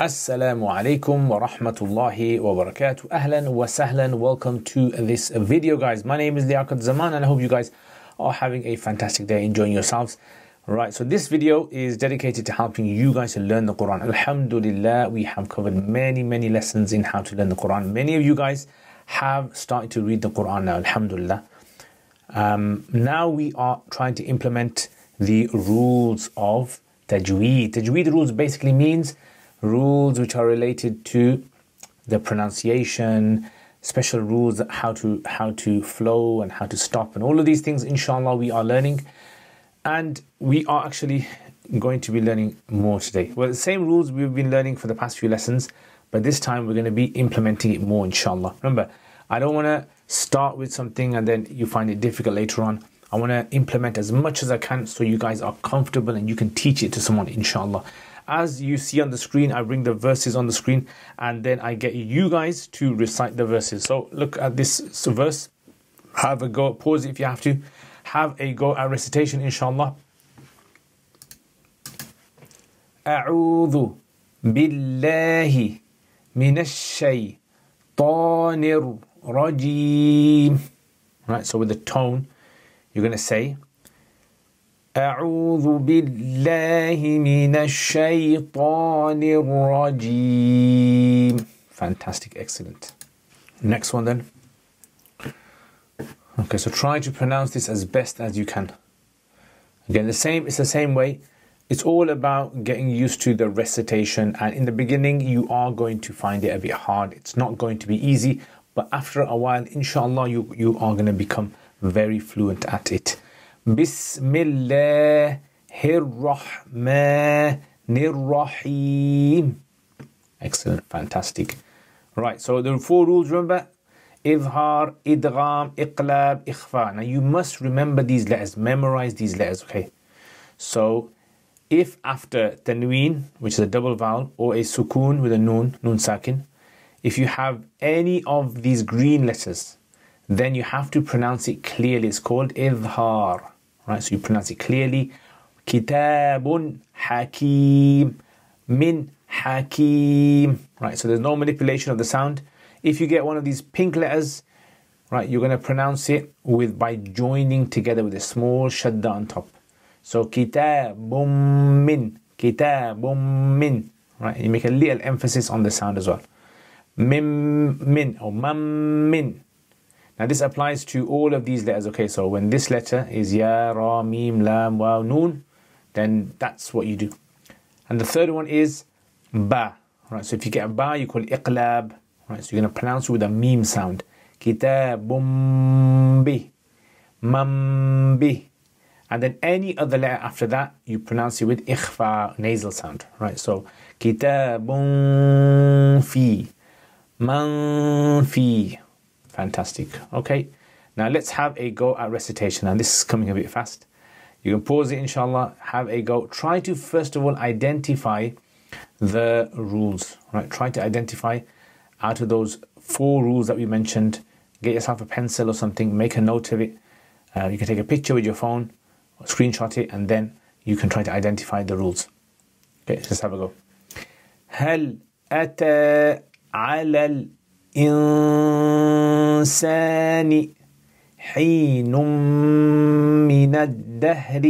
Assalamu alaikum wa rahmatullahi wa barakatuh. Ahlan wa sahlan. Welcome to this video, guys. My name is Liaquat Zaman, and I hope you guys are having a fantastic day, enjoying yourselves. Right, so this video is dedicated to helping you guys to learn the Quran. Alhamdulillah, we have covered many, many lessons in how to learn the Quran. Many of you guys have started to read the Quran now, Alhamdulillah. Um, now we are trying to implement the rules of Tajweed. Tajweed rules basically means rules which are related to the pronunciation, special rules how to how to flow and how to stop and all of these things inshallah we are learning and we are actually going to be learning more today well the same rules we've been learning for the past few lessons but this time we're going to be implementing it more inshallah remember i don't want to start with something and then you find it difficult later on i want to implement as much as i can so you guys are comfortable and you can teach it to someone inshallah as you see on the screen, I bring the verses on the screen and then I get you guys to recite the verses. So look at this verse, have a go, pause if you have to, have a go at recitation, inshallah. أعوذ بالله من الشيطان الرجيم. Right, so with the tone, you're going to say, أعوذ بالله من الشيطان الرجيم. Fantastic, excellent. Next one then. Okay, so try to pronounce this as best as you can. Again, the same. It's the same way. It's all about getting used to the recitation, and in the beginning, you are going to find it a bit hard. It's not going to be easy, but after a while, inshallah, you you are going to become very fluent at it. بسم الله الرحمن الرحيم excellent fantastic right so there are four rules remember إظهار إدغام إقلاب إخفاء now you must remember these letters memorize these letters okay so if after tanween which is a double vowel or a sukoon with a nun, nun sakin if you have any of these green letters then you have to pronounce it clearly. It's called Ivhar, right? So you pronounce it clearly. Kitabun hakim, min hakim, right? So there's no manipulation of the sound. If you get one of these pink letters, right, you're going to pronounce it with by joining together with a small shadda on top. So kitabun min, kitabun min, right? You make a little emphasis on the sound as well. Mim min or mam min. Now this applies to all of these letters. Okay, so when this letter is ya, ra, mim, lam, waw, noon, then that's what you do. And the third one is ba. Right, so if you get a ba, you call it iqlab. Right, so you're going to pronounce it with a mim sound. Kitabum bi, And then any other letter after that, you pronounce it with ikhfa, nasal sound. Right, so kitabun manfi. Fantastic. Okay, now let's have a go at recitation. and this is coming a bit fast. You can pause it, inshallah, have a go. Try to first of all identify the rules, right? Try to identify out of those four rules that we mentioned. Get yourself a pencil or something, make a note of it. Uh, you can take a picture with your phone, or screenshot it, and then you can try to identify the rules. Okay, let's have a go. هل أتى على الإنسان الإنسان حين من الدهر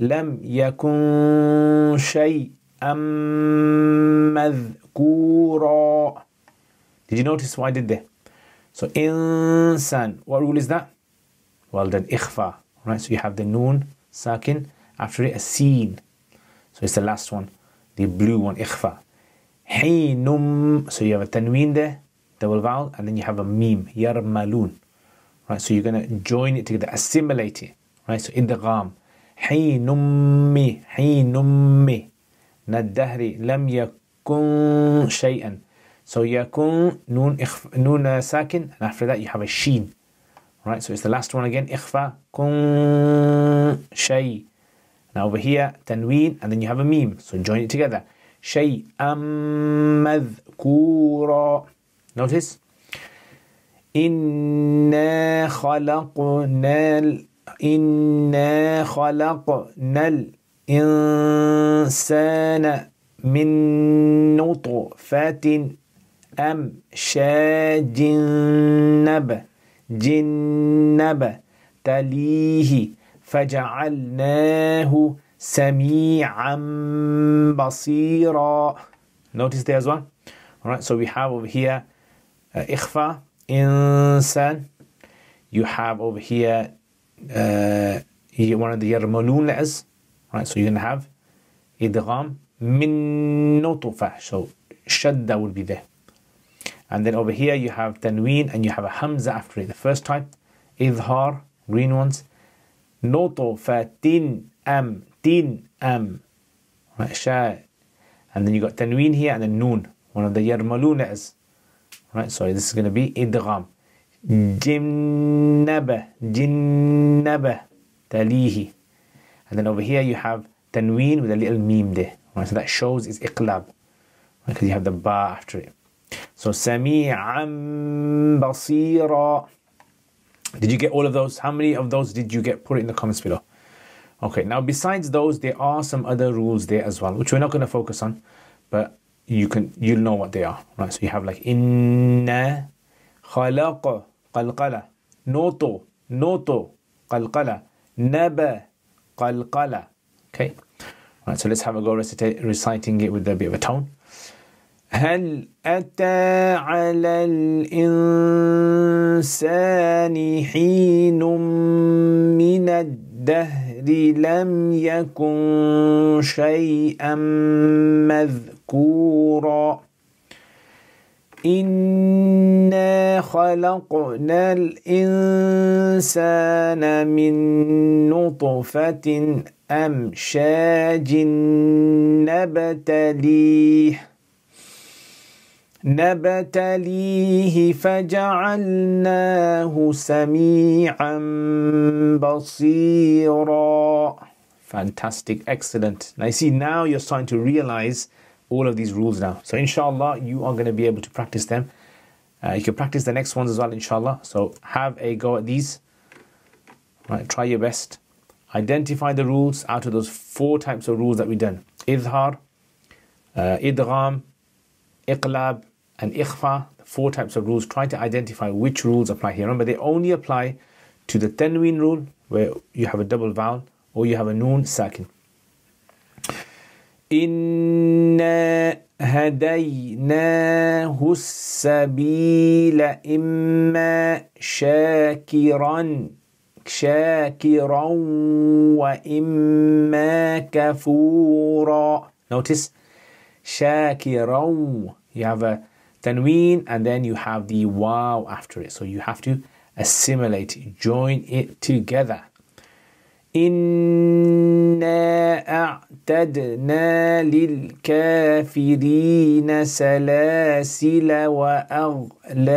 لم يكن شيئا مذكورا Did you notice what I did there? So insan, what rule is that? Well then ikhfa. Right, so you have the noon, sakin, after it a seen. So it's the last one, the blue one, ikhfa. Hinum, so you have a tanween there, double vowel, and then you have a meme, yarmalun. Right, so you're going to join it together, assimilate it. Right, so idgham. حين أمي حين أمي الدهر lam yakun شيئا so nun نون nun a uh, sakin, and after that you have a sheen right so it's the last one again إخفى kun shayi. now over here tanween, and then you have a meme so join it together ammad, kura. Notice, إنا خلقنا ال... إنا خلقنا الإنسان من نطفة أمشاج نب جنب تليه فجعلناه سميعا بصيرا Notice there as well. Alright, so we have over here uh, إخفى you have over here uh, one of the يرملون letters right so you're going to have إدغام min نطفة so shadda would be there and then over here you have tanween and you have a hamza after it the first type idhar green ones نطفة am tin am right sha and then you got tanween here and then noon one of the yarmalun letters right sorry this is going to be idgham jinnaba jinnaba talihi and then over here you have tanween with a little meme there right so that shows it's iqlab because right? you have the ba after it so sami'an basira did you get all of those how many of those did you get put it in the comments below okay now besides those there are some other rules there as well which we're not going to focus on but you can you'll know what they are, right? So you have like inna khalaqa qalqala noto noto qalqala naba qalqala. Okay, all right. So let's have a go recita- reciting it with a bit of a tone. هل اتى على الانسان حين من الدهر لم يكن شيئا مذكورا انا خلقنا الانسان من نطفه امشاج نبتليه نبتليه فجعلناه سميعا بصيرا Fantastic, excellent. Now you see, now you're starting to realize all of these rules now. So inshallah, you are going to be able to practice them. Uh, you can practice the next ones as well, inshallah. So have a go at these. Right, try your best. Identify the rules out of those four types of rules that we've done. Idhar, uh, idgham, iqlab, and ikhfa, four types of rules, try to identify which rules apply here. Remember, they only apply to the tanween rule, where you have a double vowel, or you have a noon sakin. إِنَّا هَدَيْنَاهُ wa imma kafura. Notice shakiran. You have a tanween and then you have the wow after it. So you have to assimilate, join it together. إنا أعتدنا wa سلاسل wa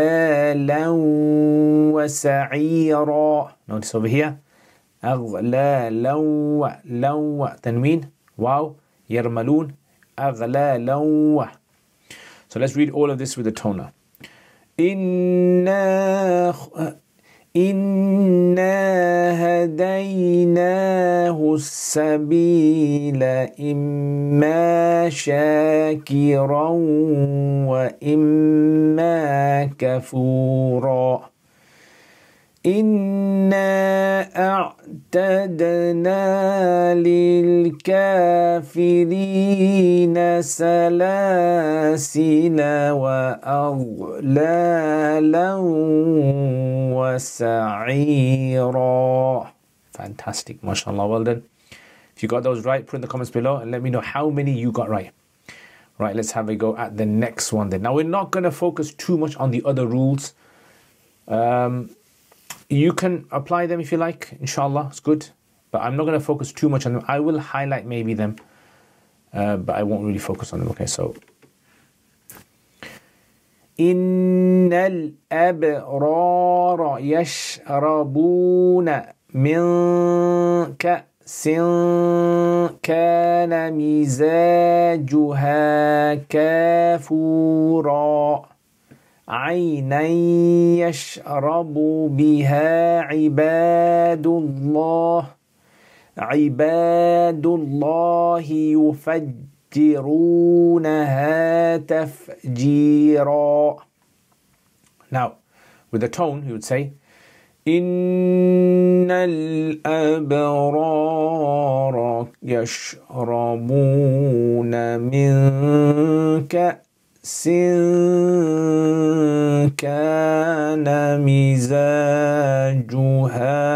وسعيرا Notice over here أغلالا لو تنوين واو يرملون أغلالا So let's read all of this with the toner. إِنَّا إنا هديناه السبيل إما شاكرا وإما كفورا إنا أعتدنا للكافرين سلاسل وأغلالا وسعيرا Fantastic, mashallah, well done. If you got those right, put in the comments below and let me know how many you got right. Right, let's have a go at the next one then. Now, we're not going to focus too much on the other rules. Um, you can apply them if you like, inshallah, it's good. But I'm not going to focus too much on them. I will highlight maybe them, uh, but I won't really focus on them. Okay, so. إن الأبرار يشربون من كأس كان مزاجها كافوراً عينا يشرب بها عباد الله عباد الله يفجرونها تفجيرا Now, with the tone, you would say, إن الأبرار يشربون من كأس بأس كان مزاجها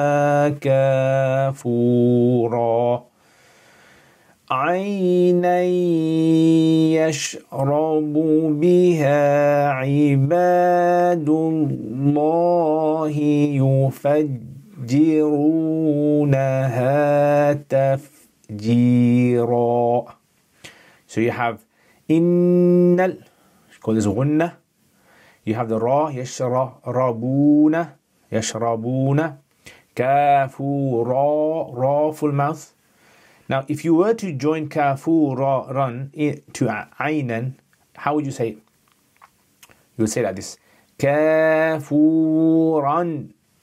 كافورا عينا يشرب بها عباد الله يفجرونها تفجيرا So you have إن called as ghunna. You have the ra, yashrabuna, yashrabuna, kafu, ra, ra, full mouth. Now, if you were to join kafu, ra, run eh, to ainan, how would you say it? You would say like this. Run,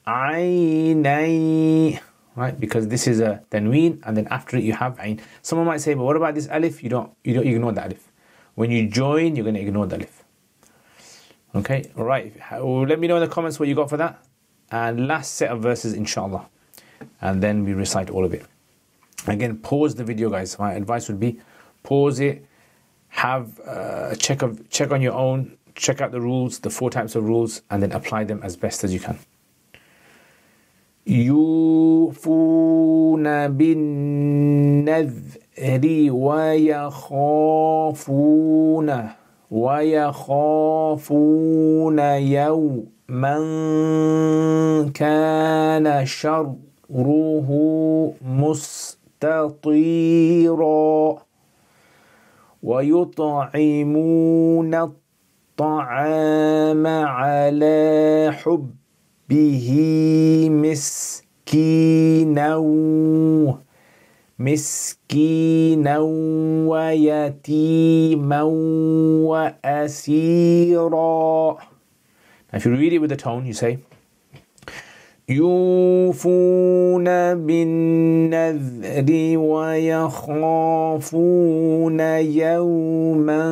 ainai. Right, because this is a tanween, and then after it you have ain. Someone might say, but what about this alif? You don't, you don't ignore that alif. When you join, you're going to ignore the alif. Okay, all right. Let me know in the comments what you got for that. And last set of verses, inshallah. And then we recite all of it. Again, pause the video, guys. My advice would be pause it, have uh, a check of check on your own, check out the rules, the four types of rules, and then apply them as best as you can. يوفون بالنذر هدي ويخافون ويخافون يوما كان شره مستطيرا ويطعمون الطعام على حبه مسكينا مسكينا ويتيما وأسيرا Now if you read it with the tone, you say, يوفون بالنذر ويخافون يوما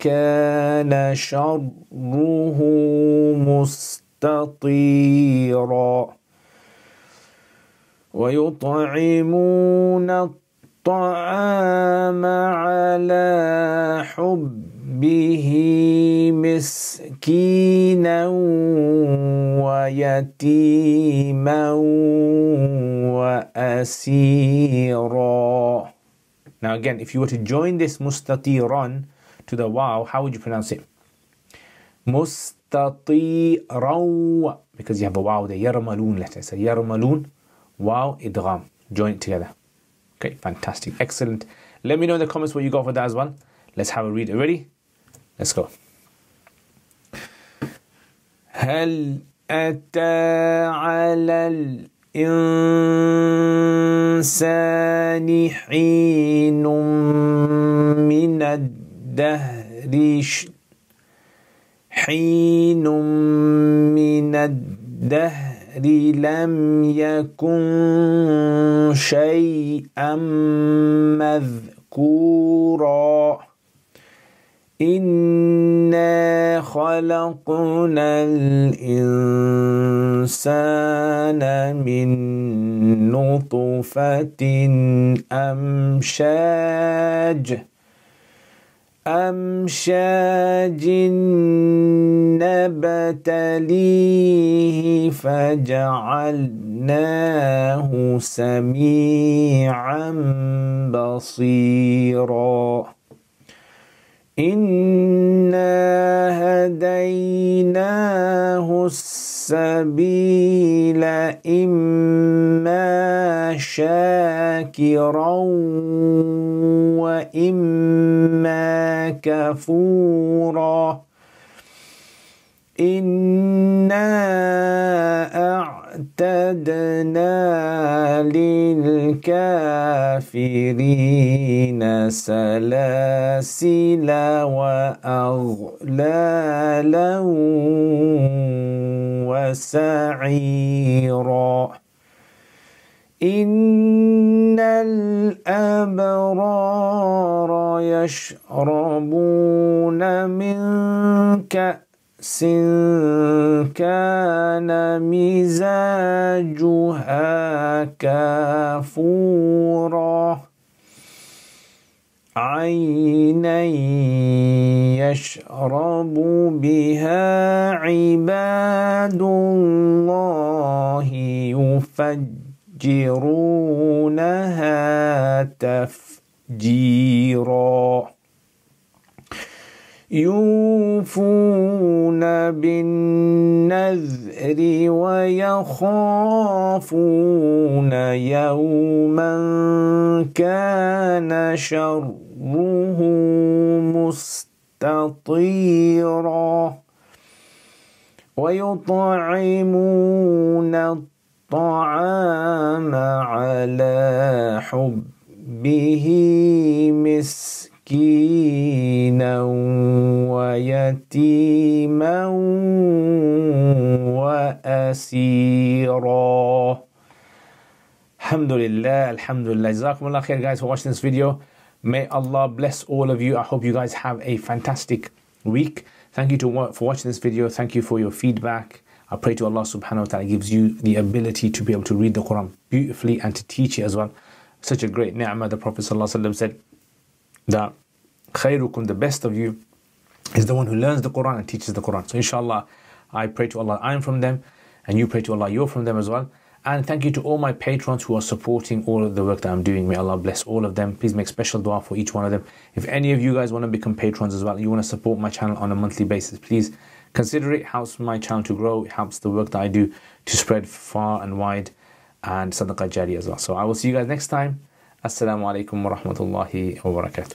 كان شره مستطيرا ويطعمون الطعام على حبه مسكينا ويتيما وأسيرا Now again, if you were to join this mustatiran to the wow, how would you pronounce it? Mustatiran, because you have a wow there, yarmalun letter, so yarmalun, Wow, idgham. Join together. Okay, fantastic. Excellent. Let me know in the comments what you got for that as well. Let's have a read. Ready? Let's go. هل أتى على الإنسان حين من الدهر حين من الدهر لم يكن شيئا مذكورا انا خلقنا الانسان من نطفه امشاج أمشاج نبتليه فجعلناه سميعا بصيرا إنا هديناه السبيل السبيل إما شاكرا وإما كفورا إنا أعلم أعتدنا للكافرين سلاسل وأغلالا وسعيرا إن الأبرار يشربون من كأس كأس كان مزاجها كافورا عينا يشرب بها عباد الله يفجرونها تفجيرا يوفون بالنذر ويخافون يوما كان شره مستطيرا ويطعمون الطعام على حبه مسكينا ويتيما وأسيرا لله. Alhamdulillah. Jazakumullah khair guys for watching this video. May Allah bless all of you. I hope you guys have a fantastic week. Thank you to, for watching this video. Thank you for your feedback. I pray to Allah subhanahu wa ta'ala gives you the ability to be able to read the Quran beautifully and to teach it as well. Such a great ni'mah. The Prophet said that khairukum, the best of you, is the one who learns the Quran and teaches the Quran. So inshallah, I pray to Allah, I am from them, and you pray to Allah, you're from them as well. And thank you to all my patrons who are supporting all of the work that I'm doing. May Allah bless all of them. Please make special dua for each one of them. If any of you guys want to become patrons as well, you want to support my channel on a monthly basis, please consider it. Helps my channel to grow. It helps the work that I do to spread far and wide and sadaqah jari as well. So I will see you guys next time. Assalamu alaikum wa rahmatullahi wa barakatuh.